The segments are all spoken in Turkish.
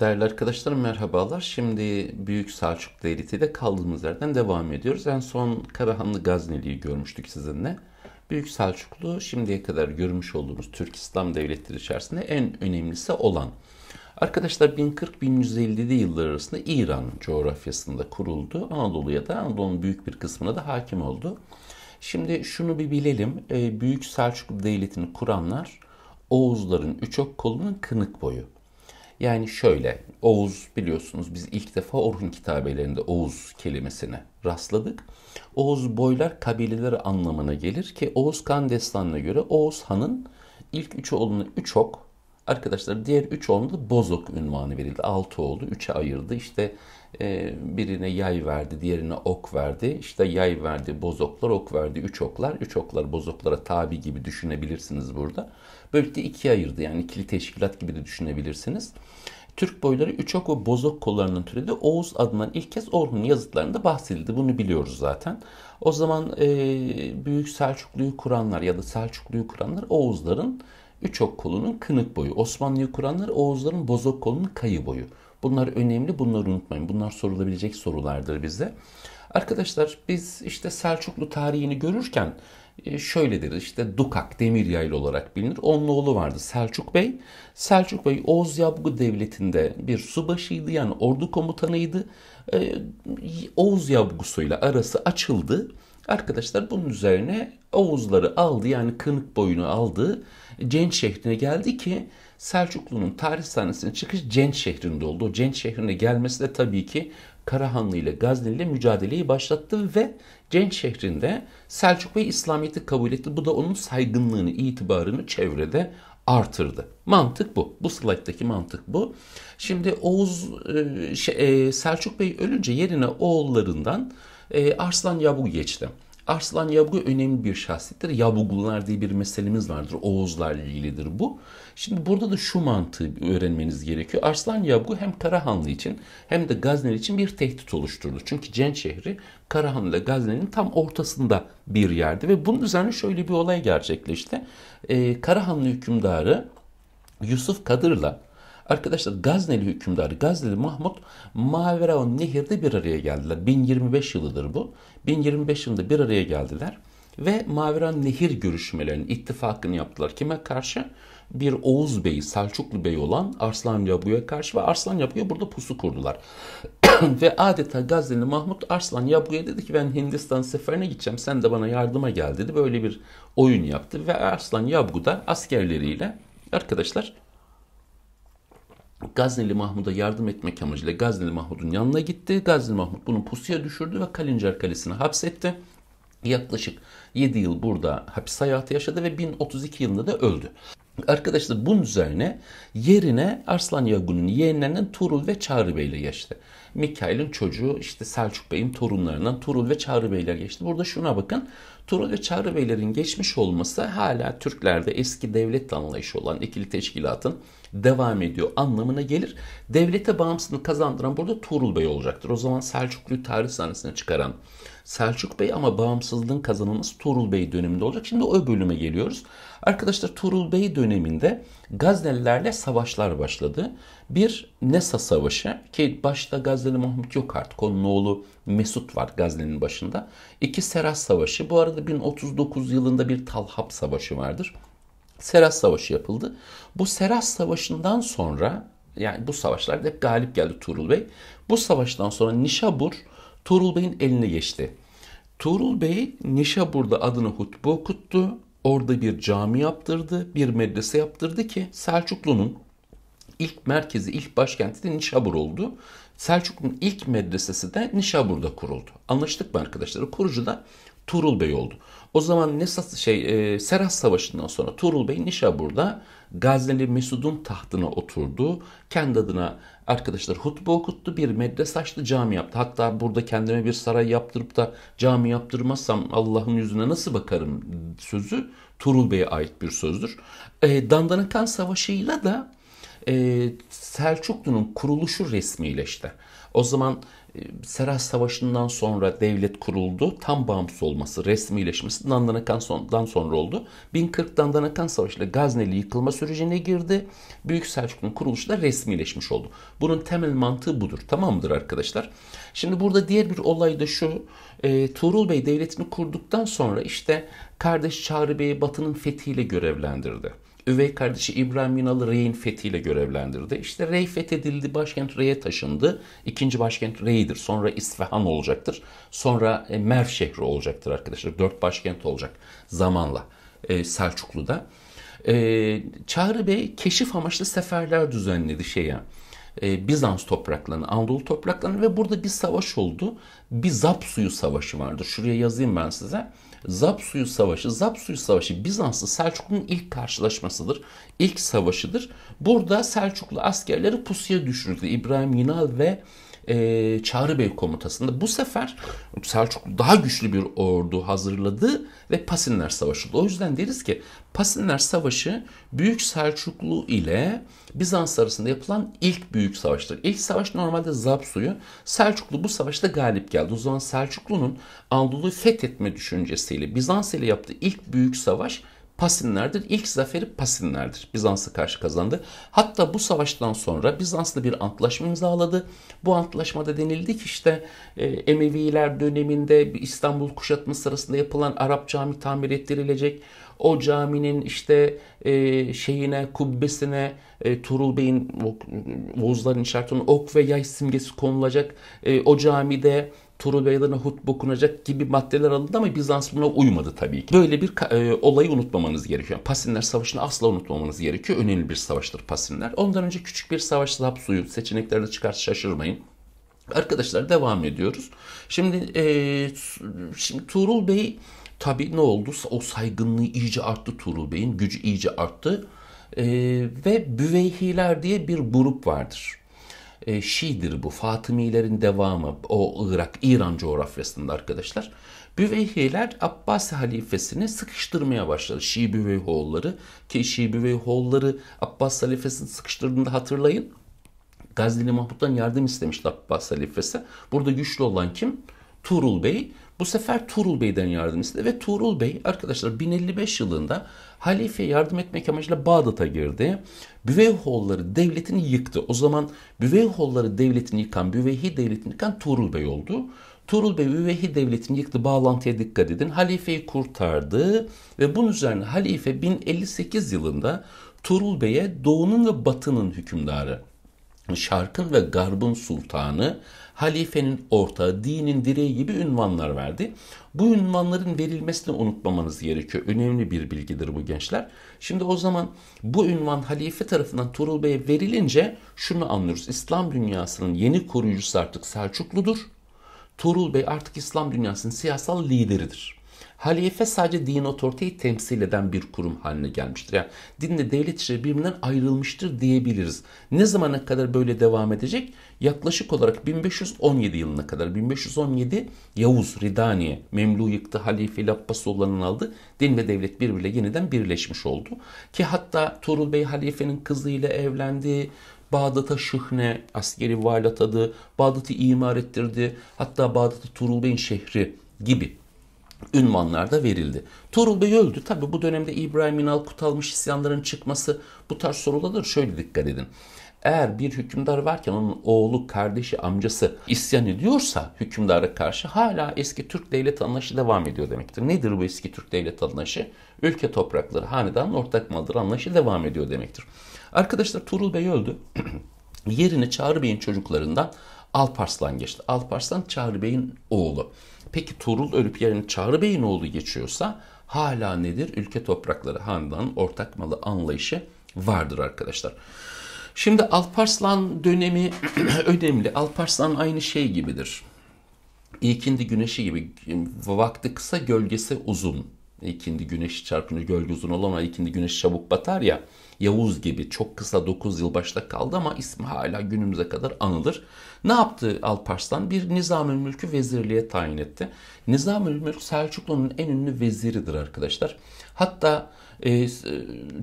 Değerli arkadaşlarım merhabalar. Şimdi Büyük Selçuk Devleti de kaldığımız yerden devam ediyoruz. En son Karahanlı Gazneli'yi görmüştük sizinle. Büyük Selçuklu şimdiye kadar görmüş olduğumuz Türk İslam devletleri içerisinde en önemlisi olan. Arkadaşlar 1040-1150'li yıllar arasında İran coğrafyasında kuruldu. Anadolu'ya da Anadolu'nun büyük bir kısmına da hakim oldu. Şimdi şunu bir bilelim. Ee, büyük Selçuklu Devleti'ni kuranlar Oğuzların Üçok kolunun kınık boyu. Yani şöyle Oğuz biliyorsunuz biz ilk defa Orhun kitabelerinde Oğuz kelimesine rastladık. Oğuz boylar kabileleri anlamına gelir ki Oğuz Kan destanına göre Oğuz Han'ın ilk üç oğlunu üç ok Arkadaşlar diğer üç oğluna da bozok ünvanı verildi. Altı oğlu Üçe ayırdı. işte e, birine yay verdi. Diğerine ok verdi. işte yay verdi. Bozoklar ok verdi. Üç oklar. Üç oklar bozoklara tabi gibi düşünebilirsiniz burada. Böylelikle ikiye ayırdı. Yani ikili teşkilat gibi de düşünebilirsiniz. Türk boyları Üçok ve Bozok kollarının türedi. Oğuz adından ilk kez Orhun yazıtlarında bahsedildi. Bunu biliyoruz zaten. O zaman e, Büyük Selçuklu'yu kuranlar ya da Selçuklu'yu kuranlar Oğuzların Üçok kolunun kınık boyu. Osmanlı'yı kuranlar Oğuzların Bozok kolunun kayı boyu. Bunlar önemli. Bunları unutmayın. Bunlar sorulabilecek sorulardır bize. Arkadaşlar biz işte Selçuklu tarihini görürken e, şöyledir işte Dukak demir yaylı olarak bilinir. Onun oğlu vardı Selçuk Bey. Selçuk Bey Oğuz Yabgu Devleti'nde bir subaşıydı yani ordu komutanıydı. Ee, Oğuz Yabgusu'yla arası açıldı. Arkadaşlar bunun üzerine Oğuzları aldı yani kınık boyunu aldı. Cenç şehrine geldi ki Selçuklu'nun tarih sahnesine çıkış Cenç şehrinde oldu. O Cenç şehrine gelmesi de tabii ki Karahanlı ile Gazneli ile mücadeleyi başlattı ve Genç şehrinde Selçuk Bey İslamiyet'i kabul etti. Bu da onun saygınlığını, itibarını çevrede artırdı. Mantık bu. Bu slayttaki mantık bu. Şimdi Oğuz e, şey, e, Selçuk Bey ölünce yerine oğullarından e, Arslan Yabu geçti. Arslan Yabgu önemli bir şahsiyettir. Yabgular diye bir meselemiz vardır. Oğuzlarla ilgilidir bu. Şimdi burada da şu mantığı öğrenmeniz gerekiyor. Arslan Yabgu hem Karahanlı için hem de Gazneli için bir tehdit oluşturdu. Çünkü Cen şehri Karahanlı ile Gazneli'nin tam ortasında bir yerde Ve bunun üzerine şöyle bir olay gerçekleşti. Ee, Karahanlı hükümdarı Yusuf Kadır'la Arkadaşlar Gazneli hükümdarı Gazneli Mahmut Maveraun Nehir'de bir araya geldiler. 1025 yılıdır bu. 1025 yılında bir araya geldiler ve Maveraun Nehir görüşmelerinin ittifakını yaptılar. Kime karşı? Bir Oğuz Bey, Selçuklu Bey olan Arslan Yabu'ya karşı ve Arslan Yabu'ya burada pusu kurdular. ve adeta Gazneli Mahmut Arslan Yabu'ya dedi ki ben Hindistan seferine gideceğim sen de bana yardıma gel dedi. Böyle bir oyun yaptı ve Arslan Yabu da askerleriyle arkadaşlar Gazneli Mahmud'a yardım etmek amacıyla Gazneli Mahmud'un yanına gitti. Gazneli Mahmud bunu pusuya düşürdü ve Kalincar Kalesi'ne hapsetti. Yaklaşık 7 yıl burada hapis hayatı yaşadı ve 1032 yılında da öldü. Arkadaşlar bunun üzerine yerine Arslan Yagun'un yeğenlerinden Turul ve Çağrı Bey'le geçti. Mikail'in çocuğu işte Selçuk Bey'in torunlarından Turul ve Çağrı Beyler geçti. Burada şuna bakın Tural ve Çağrı Beylerin geçmiş olması hala Türklerde eski devlet anlayışı olan ikili teşkilatın devam ediyor anlamına gelir. Devlete bağımsızlığını kazandıran burada Tuğrul Bey olacaktır. O zaman Selçuklu'yu tarih sahnesine çıkaran Selçuk Bey ama bağımsızlığın kazanılması Tuğrul Bey döneminde olacak. Şimdi o bölüme geliyoruz. Arkadaşlar Tuğrul Bey döneminde Gaznelilerle savaşlar başladı. Bir Nesa Savaşı ki başta Gazneli Mahmut yok artık onun oğlu Mesut var Gazneli'nin başında. İki Seras Savaşı bu arada 1039 yılında bir Talhap Savaşı vardır. Seras Savaşı yapıldı. Bu Seras Savaşı'ndan sonra yani bu savaşlarda hep galip geldi Tuğrul Bey. Bu savaştan sonra Nişabur Tuğrul Bey'in eline geçti. Tuğrul Bey Nişabur'da adını hutbe okuttu. Orada bir cami yaptırdı, bir medrese yaptırdı ki Selçuklu'nun ilk merkezi, ilk başkenti de Nişabur oldu. Selçuklu'nun ilk medresesi de Nişabur'da kuruldu. Anlaştık mı arkadaşlar? Kurucu da Tuğrul Bey oldu. O zaman Nesas şey e, Serhat Savaşı'ndan sonra Tuğrul Bey Nişabur'da Gazneli Mesud'un tahtına oturdu. Kendi adına arkadaşlar hutbe okuttu. Bir medrese açtı cami yaptı. Hatta burada kendime bir saray yaptırıp da cami yaptırmazsam Allah'ın yüzüne nasıl bakarım sözü Tuğrul Bey'e ait bir sözdür. E, Dandanakan Savaşı'yla da e, Selçuklu'nun kuruluşu resmileşti. O zaman Serah Savaşı'ndan sonra devlet kuruldu. Tam bağımsız olması, resmileşmesi Dandanakan'dan sonra oldu. 1040 Dandanakan Savaşı ile Gazneli yıkılma sürecine girdi. Büyük Selçuklu'nun kuruluşu da resmileşmiş oldu. Bunun temel mantığı budur. Tamamdır arkadaşlar. Şimdi burada diğer bir olay da şu. E, Tuğrul Bey devletini kurduktan sonra işte kardeş Çağrı Bey'i Batı'nın fethiyle görevlendirdi. Üvey kardeşi İbrahim Yunalı Rey'in fethiyle görevlendirdi. İşte Rey fethedildi, başkent Rey'e taşındı. İkinci başkent Rey'dir. Sonra İsfahan olacaktır. Sonra e, Merv şehri olacaktır arkadaşlar. Dört başkent olacak zamanla e, Selçuklu'da. E, Çağrı Bey keşif amaçlı seferler düzenledi şeye. E, Bizans topraklarını, Anadolu topraklarını ve burada bir savaş oldu. Bir suyu Savaşı vardı. Şuraya yazayım ben size. suyu Savaşı. suyu Savaşı Bizanslı Selçuklu'nun ilk karşılaşmasıdır. İlk savaşıdır. Burada Selçuklu askerleri pusuya düşürdü İbrahim Yinal ve e, Çağrı Bey komutasında. Bu sefer Selçuklu daha güçlü bir ordu hazırladı ve Pasinler Savaşı. O yüzden deriz ki Pasinler Savaşı Büyük Selçuklu ile Bizans arasında yapılan ilk büyük savaştır. İlk savaş normalde Zapsu'yu Selçuklu bu savaşta galip geldi. O zaman Selçuklu'nun Anadolu'yu fethetme düşüncesiyle Bizans ile yaptığı ilk büyük savaş Pasinler'dir. İlk zaferi Pasinler'dir. Bizans'a karşı kazandı. Hatta bu savaştan sonra Bizans'la bir antlaşma imzaladı. Bu antlaşmada denildi ki işte e, Emeviler döneminde İstanbul kuşatması sırasında yapılan Arap cami tamir ettirilecek. O caminin işte e, şeyine, kubbesine e, Turul Bey'in, Oğuzların işaretinin ok ve yay simgesi konulacak. E, o camide Turunbeylerine hutbe okunacak gibi maddeler alındı ama Bizans buna uymadı tabii ki. Böyle bir e, olayı unutmamanız gerekiyor. Pasinler Savaşı'nı asla unutmamanız gerekiyor. Önemli bir savaştır Pasinler. Ondan önce küçük bir savaş Lapsuy'un seçeneklerini çıkar şaşırmayın. Arkadaşlar devam ediyoruz. Şimdi, e, şimdi Tuğrul Bey tabii ne oldu? O saygınlığı iyice arttı Tuğrul Bey'in. Gücü iyice arttı. E, ve Büveyhiler diye bir grup vardır e, Şii'dir bu. Fatımilerin devamı o Irak, İran coğrafyasında arkadaşlar. Büveyhiler Abbas halifesini sıkıştırmaya başladı. Şii Büveyhoğulları ki Şii Büveyhoğulları Abbas halifesini sıkıştırdığında hatırlayın. Gazdili Mahmut'tan yardım istemişti Abbas halifesi. Burada güçlü olan kim? Tuğrul Bey. Bu sefer Tuğrul Bey'den yardım istedi ve Tuğrul Bey arkadaşlar 1055 yılında Halifeye yardım etmek amacıyla Bağdat'a girdi. Büveyhoğulları devletini yıktı. O zaman Büveyhoğulları devletini yıkan, Büveyhi devletini yıkan Tuğrul Bey oldu. Tuğrul Bey Üvehi devletini yıktı. Bağlantıya dikkat edin. Halifeyi kurtardı ve bunun üzerine halife 1058 yılında Tuğrul Bey'e doğunun ve batının hükümdarı, şarkın ve garbın sultanı, halifenin ortağı, dinin direği gibi ünvanlar verdi. Bu ünvanların verilmesini unutmamanız gerekiyor. Önemli bir bilgidir bu gençler. Şimdi o zaman bu ünvan halife tarafından Tuğrul Bey'e verilince şunu anlıyoruz. İslam dünyasının yeni koruyucusu artık Selçuklu'dur. Tuğrul Bey artık İslam dünyasının siyasal lideridir halife sadece din otoriteyi temsil eden bir kurum haline gelmiştir. Yani dinle devlet işleri birbirinden ayrılmıştır diyebiliriz. Ne zamana kadar böyle devam edecek? Yaklaşık olarak 1517 yılına kadar 1517 Yavuz Ridaniye Memlu yıktı halife Labbasoğulları'nın aldı. Din ve devlet birbirle yeniden birleşmiş oldu. Ki hatta Tuğrul Bey halifenin kızıyla evlendi. Bağdat'a şıhne askeri vali atadı. Bağdat'ı imar ettirdi. Hatta Bağdat'ı Tuğrul Bey'in şehri gibi ünvanlarda verildi. Tuğrul Bey öldü. Tabi bu dönemde İbrahim İnal Kutalmış isyanların çıkması bu tarz sorulara şöyle dikkat edin. Eğer bir hükümdar varken onun oğlu, kardeşi, amcası isyan ediyorsa hükümdara karşı hala eski Türk devlet anlayışı devam ediyor demektir. Nedir bu eski Türk devlet anlayışı? Ülke toprakları, hanedan ortak maldır. anlayışı devam ediyor demektir. Arkadaşlar Tuğrul Bey öldü. Yerine Çağrı Bey'in çocuklarından Alparslan geçti. Alparslan Çağrı Bey'in oğlu. Peki Tuğrul ölüp yerine Çağrı Bey'in oğlu geçiyorsa hala nedir? Ülke toprakları hanedanın ortak malı anlayışı vardır arkadaşlar. Şimdi Alparslan dönemi önemli. Alparslan aynı şey gibidir. İlkindi güneşi gibi vakti kısa gölgesi uzun ikindi güneş çarpınca gölge uzun olur ama ikindi güneş çabuk batar ya. Yavuz gibi çok kısa 9 yıl başta kaldı ama ismi hala günümüze kadar anılır. Ne yaptı Alparslan? Bir Nizamül Mülk'ü vezirliğe tayin etti. Nizamül Mülk Selçuklu'nun en ünlü veziridir arkadaşlar. Hatta e, e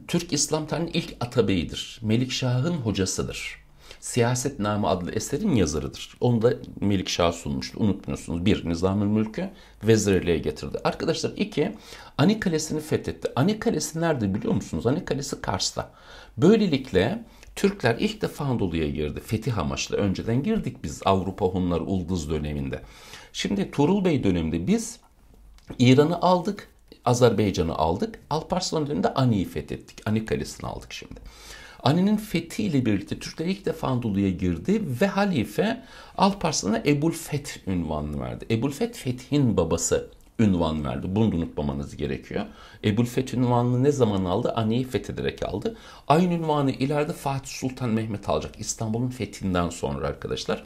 Türk İslam tarihinin ilk atabeyidir. Melikşah'ın hocasıdır. Siyaset Namı adlı eserin yazarıdır. Onu da Melik Şah sunmuştu. Unutmuyorsunuz. Bir, Nizamül Mülk'ü vezirliğe getirdi. Arkadaşlar iki, Ani Kalesi'ni fethetti. Ani Kalesi nerede biliyor musunuz? Ani Kalesi Kars'ta. Böylelikle Türkler ilk defa Anadolu'ya girdi. Fetih amaçlı. Önceden girdik biz Avrupa Hunlar Ulduz döneminde. Şimdi Tuğrul Bey döneminde biz İran'ı aldık. Azerbaycan'ı aldık. Alparslan döneminde Ani'yi fethettik. Ani Kalesi'ni aldık şimdi. Annenin fethiyle birlikte Türkler ilk defa Anadolu'ya girdi ve halife Alparslan'a Ebul Feth ünvanını verdi. Ebul Feth fethin babası ünvan verdi. Bunu da unutmamanız gerekiyor. Ebul Feth ünvanını ne zaman aldı? Anneyi fethederek aldı. Aynı ünvanı ileride Fatih Sultan Mehmet alacak. İstanbul'un fethinden sonra arkadaşlar.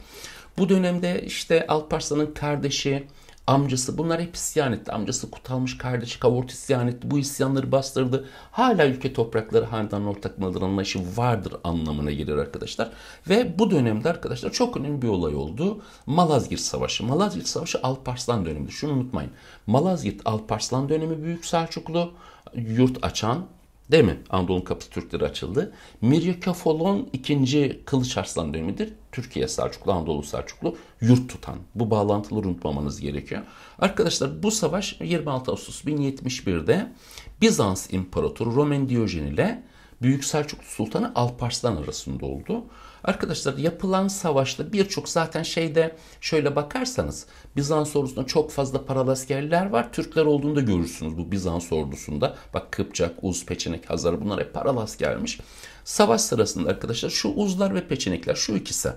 Bu dönemde işte Alparslan'ın kardeşi amcası bunlar hep isyan etti. Amcası Kutalmış kardeşi Kavort isyan etti. Bu isyanları bastırdı. Hala ülke toprakları hanedanın ortak malıdır. anlayışı vardır anlamına gelir arkadaşlar. Ve bu dönemde arkadaşlar çok önemli bir olay oldu. Malazgirt Savaşı. Malazgirt Savaşı Alparslan döneminde. Şunu unutmayın. Malazgirt Alparslan dönemi Büyük Selçuklu yurt açan Değil mi? Anadolu'nun kapısı Türkler açıldı. Mirya Kafolon 2. Kılıç Arslan dönemidir. Türkiye Selçuklu, Anadolu Selçuklu yurt tutan. Bu bağlantıları unutmamanız gerekiyor. Arkadaşlar bu savaş 26 Ağustos 1071'de Bizans İmparatoru Roman Diyojen ile Büyük Selçuklu Sultanı Alparslan arasında oldu. Arkadaşlar yapılan savaşta birçok zaten şeyde şöyle bakarsanız Bizans ordusunda çok fazla paralı askerler var. Türkler olduğunu da görürsünüz bu Bizans ordusunda. Bak Kıpçak, Uz, Peçenek, Hazar bunlar hep paralı askermiş. Savaş sırasında arkadaşlar şu Uzlar ve Peçenekler şu ikisi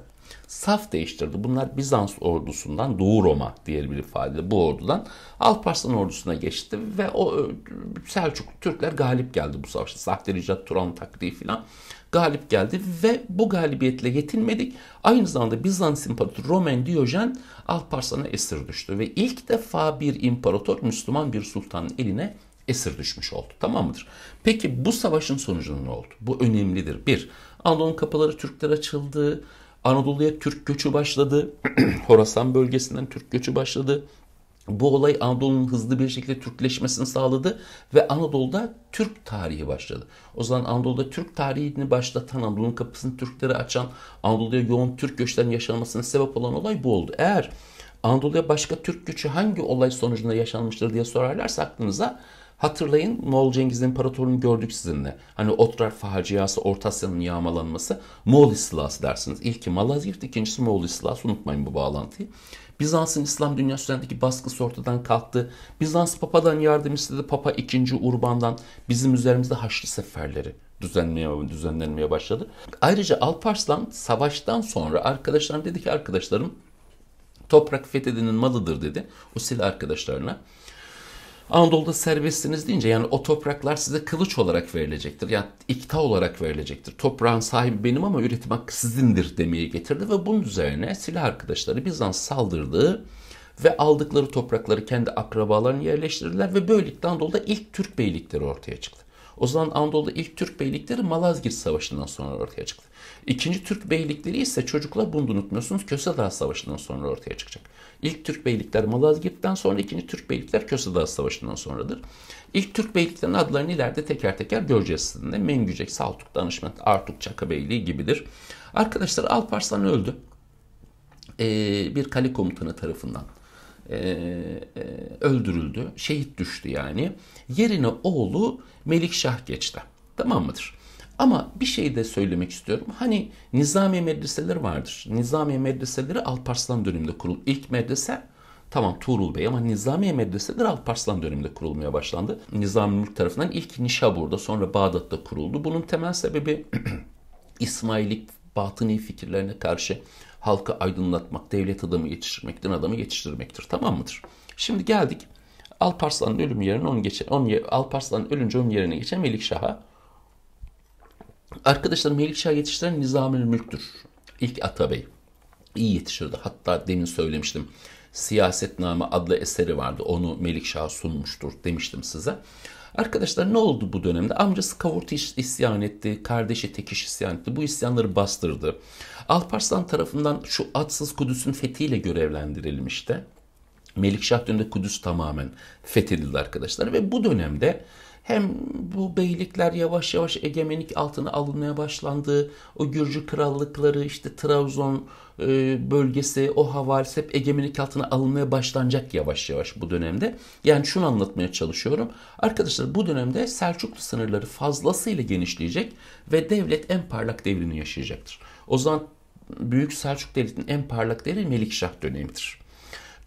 saf değiştirdi. Bunlar Bizans ordusundan Doğu Roma diğer bir ifadeyle bu ordudan Alparslan ordusuna geçti ve o e, Selçuklu Türkler galip geldi bu savaşta. Sahtelicat, Turan takriği filan galip geldi ve bu galibiyetle yetinmedik. Aynı zamanda Bizans İmparatoru Roman Diyojen Alparslan'a esir düştü ve ilk defa bir imparator Müslüman bir sultanın eline esir düşmüş oldu. Tamam mıdır? Peki bu savaşın sonucunun ne oldu? Bu önemlidir. Bir, Anadolu kapıları Türkler açıldı. Anadolu'ya Türk göçü başladı. Horasan bölgesinden Türk göçü başladı. Bu olay Anadolu'nun hızlı bir şekilde Türkleşmesini sağladı ve Anadolu'da Türk tarihi başladı. O zaman Anadolu'da Türk tarihini başlatan, Anadolu'nun kapısını Türklere açan, Anadolu'ya yoğun Türk göçlerinin yaşanmasına sebep olan olay bu oldu. Eğer Anadolu'ya başka Türk göçü hangi olay sonucunda yaşanmıştır diye sorarlarsa aklınıza Hatırlayın Moğol Cengiz İmparatorluğu'nu gördük sizinle. Hani Otrar faciası, Orta Asya'nın yağmalanması Moğol istilası dersiniz. İlki Malazgirt, ikincisi Moğol istilası. Unutmayın bu bağlantıyı. Bizans'ın İslam dünyası üzerindeki baskısı ortadan kalktı. Bizans Papa'dan yardım istedi. Papa 2. Urban'dan bizim üzerimizde Haçlı seferleri düzenlenmeye, düzenlenmeye başladı. Ayrıca Alparslan savaştan sonra arkadaşlarım dedi ki arkadaşlarım toprak fethedinin malıdır dedi. O silah arkadaşlarına. Anadolu'da serbestsiniz deyince yani o topraklar size kılıç olarak verilecektir. Yani ikta olarak verilecektir. Toprağın sahibi benim ama üretim hakkı sizindir demeye getirdi ve bunun üzerine silah arkadaşları Bizans saldırdığı ve aldıkları toprakları kendi akrabalarını yerleştirdiler ve böylelikle Anadolu'da ilk Türk beylikleri ortaya çıktı. O zaman Anadolu'da ilk Türk beylikleri Malazgirt Savaşı'ndan sonra ortaya çıktı. İkinci Türk beylikleri ise çocuklar bunu unutmuyorsunuz Köse Dağı Savaşı'ndan sonra ortaya çıkacak. İlk Türk beylikler Malazgirt'ten sonra ikinci Türk beylikler Köse Savaşı'ndan sonradır. İlk Türk beyliklerin adlarını ileride teker teker göreceğiz sizinle. Mengücek, Saltuk, Danışmet, Artuk, Çaka Beyliği gibidir. Arkadaşlar Alparslan öldü. Ee, bir kale komutanı tarafından ee, e, öldürüldü. Şehit düştü yani. Yerine oğlu Melikşah geçti. Tamam mıdır? Ama bir şey de söylemek istiyorum. Hani Nizami medreseleri vardır. Nizami medreseleri Alparslan döneminde kurul. İlk medrese Tamam Tuğrul Bey ama Nizami medreseleri Alparslan döneminde kurulmaya başlandı. Nizami Mülk tarafından ilk Nişabur'da sonra Bağdat'ta kuruldu. Bunun temel sebebi İsmailik batıni fikirlerine karşı halkı aydınlatmak, devlet adamı yetiştirmek, din adamı yetiştirmektir. Tamam mıdır? Şimdi geldik Alparslan'ın ölümü yerine onun geçen, onun, Alparslan ölünce onun yerine geçen Melikşah'a. Arkadaşlar Melikşah yetiştiren Nizamül Mülk'tür. İlk Atabey. İyi yetişirdi. Hatta demin söylemiştim. Siyasetname adlı eseri vardı. Onu Melikşah sunmuştur demiştim size. Arkadaşlar ne oldu bu dönemde? Amcası Kavurti isyan etti, kardeşi Tekiş isyan etti. Bu isyanları bastırdı. Alparslan tarafından şu atsız Kudüs'ün fethiyle görevlendirilmişti. Melikşah döneminde Kudüs tamamen fethedildi arkadaşlar ve bu dönemde hem bu beylikler yavaş yavaş egemenlik altına alınmaya başlandı. O Gürcü krallıkları işte Trabzon e, bölgesi, o havalis hep egemenlik altına alınmaya başlanacak yavaş yavaş bu dönemde. Yani şunu anlatmaya çalışıyorum. Arkadaşlar bu dönemde Selçuklu sınırları fazlasıyla genişleyecek ve devlet en parlak devrini yaşayacaktır. O zaman Büyük Selçuk Devleti'nin en parlak devri Melikşah dönemidir.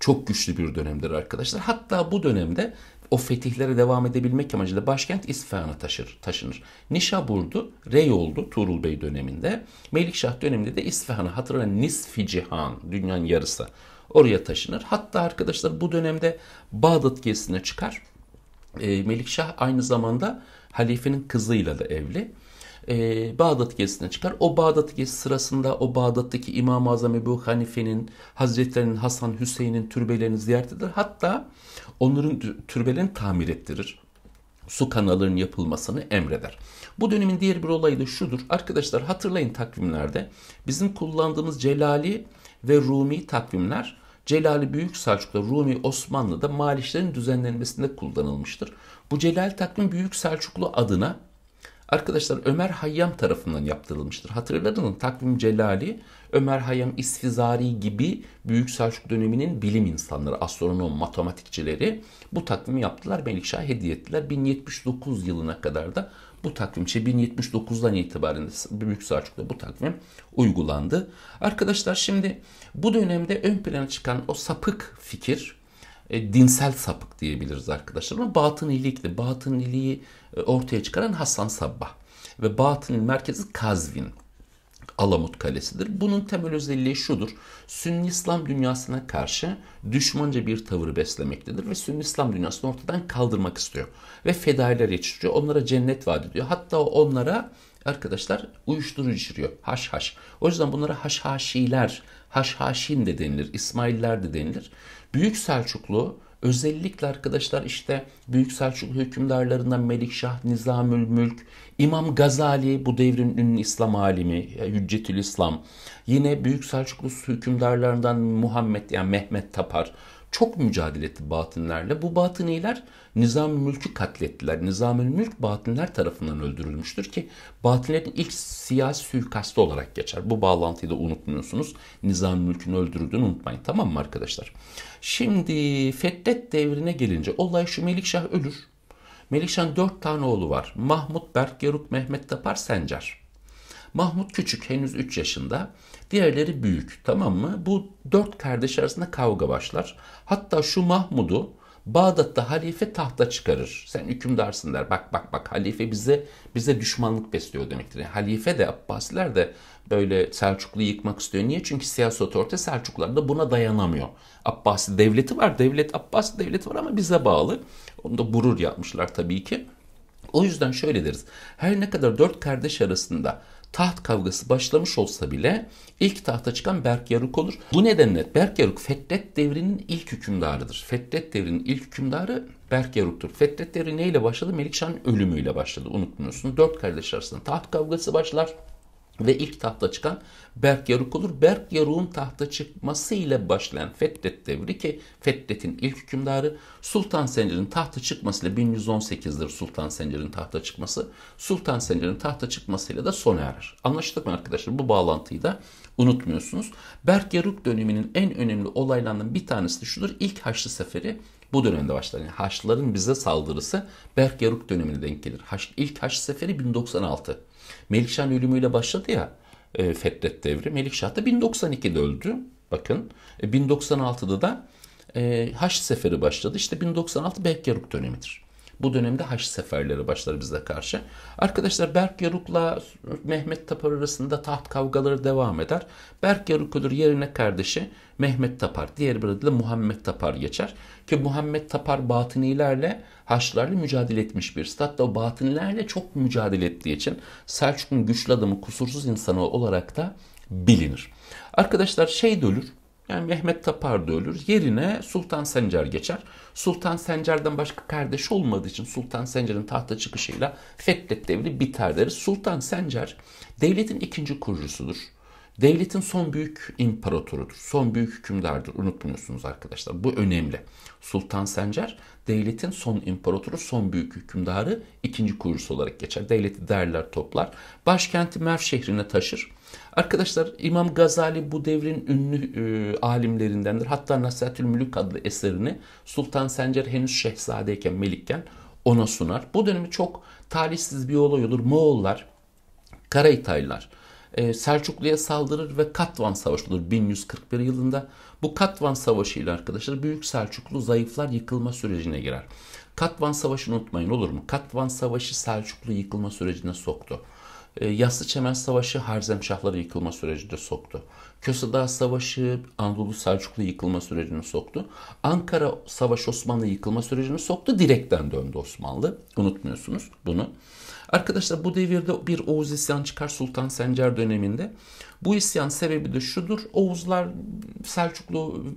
Çok güçlü bir dönemdir arkadaşlar. Hatta bu dönemde o fetihlere devam edebilmek amacıyla başkent İsfahan'a taşır, taşınır. Nişaburdu rey oldu Tuğrul Bey döneminde. Melikşah döneminde de İsfahan'a hatırlanan Nisfi Cihan dünyanın yarısı oraya taşınır. Hatta arkadaşlar bu dönemde Bağdat gezisine çıkar. E, Melikşah aynı zamanda halifenin kızıyla da evli. E, Bağdat gezisine çıkar. O Bağdat gezisi sırasında o Bağdat'taki İmam-ı Azam Ebu Hanife'nin, Hazretlerinin, Hasan Hüseyin'in türbelerini ziyaret eder. Hatta onların türbelerini tamir ettirir su kanallarının yapılmasını emreder. Bu dönemin diğer bir olayı da şudur. Arkadaşlar hatırlayın takvimlerde bizim kullandığımız Celali ve Rumi takvimler Celali Büyük Selçuk'ta, Rumi Osmanlı'da mal düzenlenmesinde kullanılmıştır. Bu Celal takvim Büyük Selçuklu adına Arkadaşlar Ömer Hayyam tarafından yaptırılmıştır. Hatırladın takvim celali Ömer Hayyam İsfizari gibi Büyük Selçuk döneminin bilim insanları, astronom, matematikçileri bu takvimi yaptılar. Melikşah hediye ettiler. 1079 yılına kadar da bu takvim, şey, işte 1079'dan itibaren Büyük Selçuk'ta bu takvim uygulandı. Arkadaşlar şimdi bu dönemde ön plana çıkan o sapık fikir e, dinsel sapık diyebiliriz arkadaşlar. Ama batınilikti. Batıniliği e, ortaya çıkaran Hasan Sabbah ve batınil merkezi Kazvin. Alamut Kalesi'dir. Bunun temel özelliği şudur. Sünni İslam dünyasına karşı düşmanca bir tavır beslemektedir ve Sünni İslam dünyasını ortadan kaldırmak istiyor. Ve fedailer yetiştiriyor. Onlara cennet vaat ediyor. Hatta onlara arkadaşlar uyuşturucu içiriyor. Haş haş. O yüzden bunlara haş haş haşin de denilir, İsmailler de denilir. Büyük Selçuklu özellikle arkadaşlar işte Büyük Selçuklu hükümdarlarından Melikşah, Nizamül Mülk, İmam Gazali bu devrin ünlü İslam alimi, e, Hüccetül İslam. Yine Büyük Selçuklu hükümdarlarından Muhammed yani Mehmet Tapar çok mücadele etti batınlarla. Bu batıniler Nizam-ı Mülk'ü katlettiler. Nizam-ı Mülk Batiniler tarafından öldürülmüştür ki batınların ilk siyasi suikastı olarak geçer. Bu bağlantıyı da unutmuyorsunuz. Nizam-ı Mülk'ün öldürüldüğünü unutmayın. Tamam mı arkadaşlar? Şimdi Fettet devrine gelince olay şu Melikşah ölür. Melikşah'ın dört tane oğlu var. Mahmut, Berk, Geruk, Mehmet Tapar, Sencer. Mahmut küçük henüz 3 yaşında. Diğerleri büyük tamam mı? Bu dört kardeş arasında kavga başlar. Hatta şu Mahmud'u Bağdat'ta halife tahta çıkarır. Sen hükümdarsın der. Bak bak bak halife bize bize düşmanlık besliyor demektir. Yani halife de Abbasiler de böyle Selçuklu'yu yıkmak istiyor. Niye? Çünkü siyasi otorite Selçuklular da buna dayanamıyor. Abbasi devleti var. Devlet Abbasi devleti var ama bize bağlı. Onu da burur yapmışlar tabii ki. O yüzden şöyle deriz. Her ne kadar dört kardeş arasında taht kavgası başlamış olsa bile ilk tahta çıkan Berk Yaruk olur. Bu nedenle Berk Yaruk Fetret devrinin ilk hükümdarıdır. Fetret devrinin ilk hükümdarı Berk Yaruk'tur. Fetret devri neyle başladı? Melikşah'ın ölümüyle başladı. Unutmuyorsunuz. Dört kardeş arasında taht kavgası başlar ve ilk tahta çıkan Berk Yaruk olur. Berk Yaruk'un tahta çıkması ile başlayan Fettet devri ki Fettet'in ilk hükümdarı Sultan Sencer'in tahta çıkmasıyla 1118'dir Sultan Sencer'in tahta çıkması. Sultan Sencer'in tahta çıkmasıyla da sona erer. Anlaştık mı arkadaşlar? Bu bağlantıyı da unutmuyorsunuz. Berk Yaruk döneminin en önemli olaylarından bir tanesi de şudur. İlk Haçlı Seferi bu dönemde başlar. Yani Haçlıların bize saldırısı Berk Yaruk dönemine denk gelir. Haç, ilk Haçlı Seferi 1096. Melikşah'ın ölümüyle başladı ya e, Fetret devri. Melikşah da 1092'de öldü. Bakın e, 1096'da da e, Haçlı Seferi başladı. İşte 1096 Bekkar dönemidir. Bu dönemde Haçlı seferleri başlar bize karşı. Arkadaşlar Berk Yaruk'la Mehmet Tapar arasında taht kavgaları devam eder. Berk Yaruk ölür yerine kardeşi Mehmet Tapar, diğer bir adıyla Muhammed Tapar geçer. Ki Muhammed Tapar batınilerle Haçlılarla mücadele etmiş bir Hatta o batınilerle çok mücadele ettiği için Selçuk'un güçlü adamı, kusursuz insanı olarak da bilinir. Arkadaşlar şey de ölür, yani Mehmet Tapar da ölür. Yerine Sultan Sencer geçer. Sultan Sencer'den başka kardeş olmadığı için Sultan Sencer'in tahta çıkışıyla Fethet devri biter deriz. Sultan Sencer devletin ikinci kurucusudur. Devletin son büyük imparatorudur. Son büyük hükümdardır. Unutmuyorsunuz arkadaşlar. Bu önemli. Sultan Sencer devletin son imparatoru, son büyük hükümdarı ikinci kurucusu olarak geçer. Devleti derler toplar. Başkenti Merv şehrine taşır. Arkadaşlar İmam Gazali bu devrin ünlü e, alimlerindendir. Hatta Nasihatül Mülük adlı eserini Sultan Sencer henüz şehzadeyken, melikken ona sunar. Bu dönemi çok talihsiz bir olay olur. Moğollar, Karaytaylılar, ee, Selçuklu'ya saldırır ve Katvan Savaşı olur 1141 yılında. Bu Katvan Savaşı ile arkadaşlar Büyük Selçuklu zayıflar yıkılma sürecine girer. Katvan Savaşı'nı unutmayın olur mu? Katvan Savaşı Selçuklu yıkılma sürecine soktu. E, Yassı Çemen Savaşı Harzemşahları yıkılma sürecine soktu. Köse Savaşı Anadolu Selçuklu yıkılma sürecine soktu. Ankara Savaşı Osmanlı yıkılma sürecine soktu. Direkten döndü Osmanlı. Unutmuyorsunuz bunu. Arkadaşlar bu devirde bir Oğuz isyan çıkar Sultan Sencer döneminde. Bu isyan sebebi de şudur. Oğuzlar Selçuklu ıı,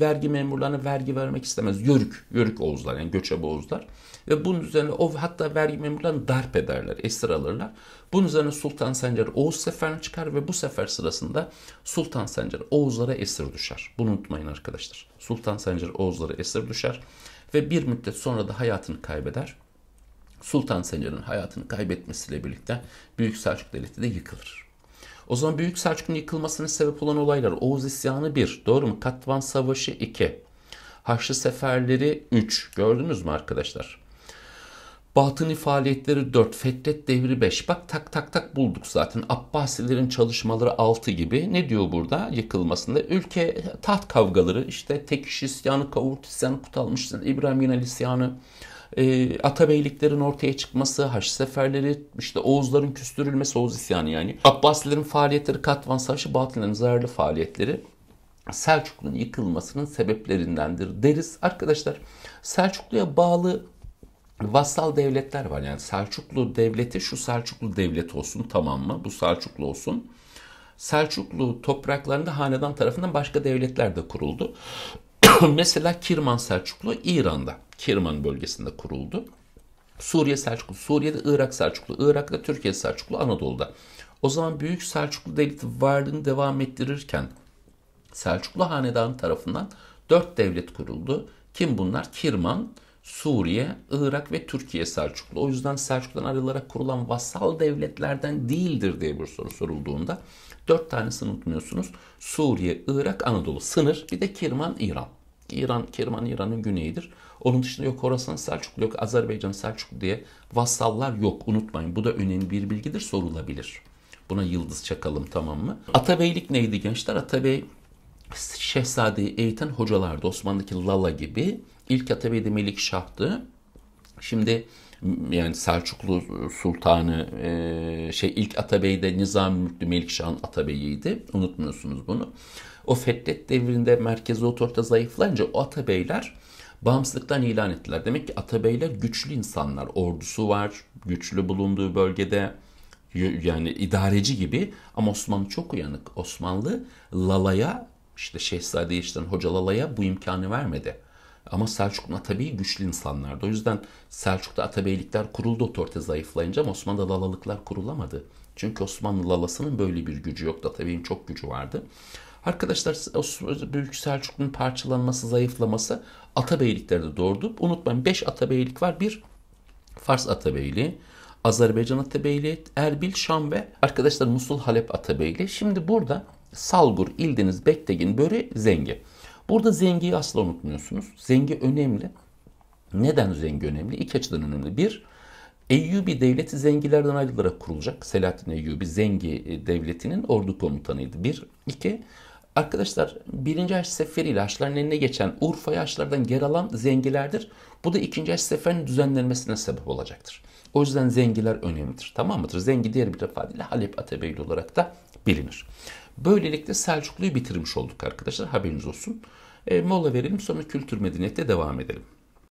vergi memurlarına vergi vermek istemez. Yörük, Yörük Oğuzlar yani göçebe Oğuzlar. Ve bunun üzerine o hatta vergi memurlarını darp ederler, esir alırlar. Bunun üzerine Sultan Sencer Oğuz seferini çıkar ve bu sefer sırasında Sultan Sencer Oğuzlara esir düşer. Bunu unutmayın arkadaşlar. Sultan Sencer Oğuzlara esir düşer ve bir müddet sonra da hayatını kaybeder. Sultan Selim'in hayatını kaybetmesiyle birlikte Büyük Selçuk Devleti de yıkılır. O zaman Büyük Selçuk'un yıkılmasına sebep olan olaylar Oğuz İsyanı 1, doğru mu? Katvan Savaşı 2, Haçlı Seferleri 3, gördünüz mü arkadaşlar? Batıni faaliyetleri 4, Fetret Devri 5. Bak tak tak tak bulduk zaten. Abbasilerin çalışmaları 6 gibi. Ne diyor burada yıkılmasında? Ülke taht kavgaları işte tek isyanı, kavurt isyanı, Kutalmış İbrahim İnal isyanı, e, Atabeyliklerin ortaya çıkması, Haçlı Seferleri, işte Oğuzların küstürülmesi, Oğuz isyanı yani. Abbasilerin faaliyetleri, Katvan Savaşı, Batıların zararlı faaliyetleri Selçuklu'nun yıkılmasının sebeplerindendir deriz. Arkadaşlar Selçuklu'ya bağlı vassal devletler var. Yani Selçuklu devleti şu Selçuklu devleti olsun tamam mı? Bu Selçuklu olsun. Selçuklu topraklarında hanedan tarafından başka devletler de kuruldu. Mesela Kirman Selçuklu İran'da, Kirman bölgesinde kuruldu. Suriye Selçuklu, Suriye'de Irak Selçuklu, Irak'ta Türkiye Selçuklu, Anadolu'da. O zaman Büyük Selçuklu Devleti varlığını devam ettirirken Selçuklu Hanedanı tarafından dört devlet kuruldu. Kim bunlar? Kirman, Suriye, Irak ve Türkiye Selçuklu. O yüzden Selçuklu'dan ayrılarak kurulan vasal devletlerden değildir diye bir soru sorulduğunda Dört tanesini unutmuyorsunuz. Suriye, Irak, Anadolu. Sınır. Bir de Kirman, İran. İran, Kirman İran'ın güneyidir. Onun dışında yok Horasan Selçuklu, yok Azerbaycan Selçuklu diye vasallar yok. Unutmayın bu da önemli bir bilgidir sorulabilir. Buna yıldız çakalım tamam mı? Atabeylik neydi gençler? Atabey şehzadeyi eğiten hocalardı. Osmanlı'daki Lala gibi. İlk Atabey de Melik Şah'tı. Şimdi yani Selçuklu Sultanı e, şey ilk Atabey de Nizamülk Melikşah'ın Atabey'iydi. Unutmuyorsunuz bunu. O Fethet devrinde merkezi otorite zayıflayınca o Atabeyler bağımsızlıktan ilan ettiler. Demek ki Atabeyler güçlü insanlar. Ordusu var, güçlü bulunduğu bölgede yani idareci gibi ama Osmanlı çok uyanık. Osmanlı Lala'ya işte Şehzade İşten Hoca Lala'ya bu imkanı vermedi. Ama Selçuklu Atabeyi güçlü insanlardı. O yüzden Selçuklu Atabeylikler kuruldu otorite zayıflayınca ama Osmanlı'da lalalıklar kurulamadı. Çünkü Osmanlı lalasının böyle bir gücü yoktu. Atabey'in çok gücü vardı. Arkadaşlar Büyük Selçuklu'nun parçalanması, zayıflaması atabeyliklerde doğurdu. Unutmayın 5 Atabeylik var. Bir Fars Atabeyliği, Azerbaycan Atabeyliği, Erbil, Şam ve arkadaşlar Musul Halep Atabeyliği. Şimdi burada Salgur, İldeniz, Bektegin, Böri, Zengi. Burada zengiyi asla unutmuyorsunuz. Zengi önemli. Neden zengi önemli? İki açıdan önemli. Bir, Eyyubi devleti zengilerden ayrılarak kurulacak. Selahattin Eyyubi zengi e, devletinin ordu komutanıydı. Bir, iki, Arkadaşlar birinci Haç seferiyle ile Haçların eline geçen Urfa'yı aşlardan geri alan zengilerdir. Bu da ikinci Haç Seferi'nin düzenlenmesine sebep olacaktır. O yüzden zengiler önemlidir. Tamam mıdır? Zengi diğer bir ifade ile Halep Atabeyli olarak da bilinir. Böylelikle Selçuklu'yu bitirmiş olduk arkadaşlar haberiniz olsun. E, mola verelim sonra kültür medeniyette devam edelim.